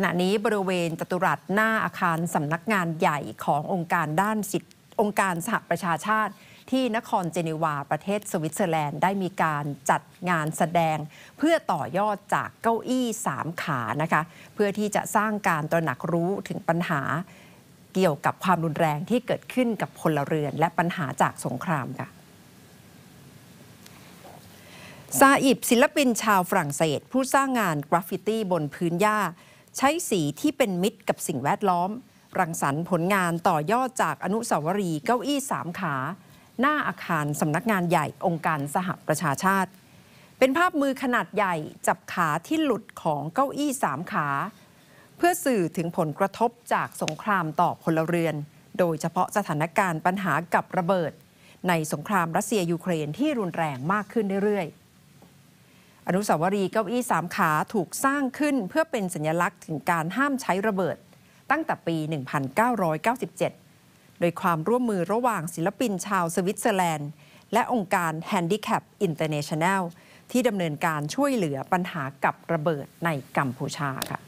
ขณะนี้บริเวณจตุรัสหน้าอาคารสำนักงานใหญ่ขององค์การด้านสิทธิองค์การสหประชาชาติ ที่นครเจนีวาประเทศสวิตเซอร์แลนด์ ได้มีการจัดงานแสดง เพื่อต่อยอดจากเก้าอี้สามขานะคะเพื่อที่จะสร้างการตระหนักรู้ถึงปัญหาเกี่ยวกับความรุนแรงที่เกิดขึ้นกับพลเรือนและปัญหาจากสงครามค่ะซาอิบศิลปินชาวฝรั่งเศส ผู้สร้างงานกราฟฟิตี้บนพื้นหญ้าใช้สีที่เป็นมิตรกับสิ่งแวดล้อม รังสรรค์ผลงานต่อยอดจากอนุสาวรีย์เก้าอี้สามขา หน้าอาคารสำนักงานใหญ่องค์การสหประชาชาติ เป็นภาพมือขนาดใหญ่จับขาที่หลุดของเก้าอี้สามขา เพื่อสื่อถึงผลกระทบจากสงครามต่อพลเรือน โดยเฉพาะสถานการณ์ปัญหากับระเบิด ในสงครามรัสเซียยูเครนที่รุนแรงมากขึ้นเรื่อยๆอนุสาวรีย์เก้าอี้สามขาถูกสร้างขึ้นเพื่อเป็นสัญลักษณ์ถึงการห้ามใช้ระเบิดตั้งแต่ปี 1997 โดยความร่วมมือระหว่างศิลปินชาวสวิตเซอร์แลนด์และองค์การ Handicap International ที่ดำเนินการช่วยเหลือปัญหากับระเบิดในกัมพูชาค่ะ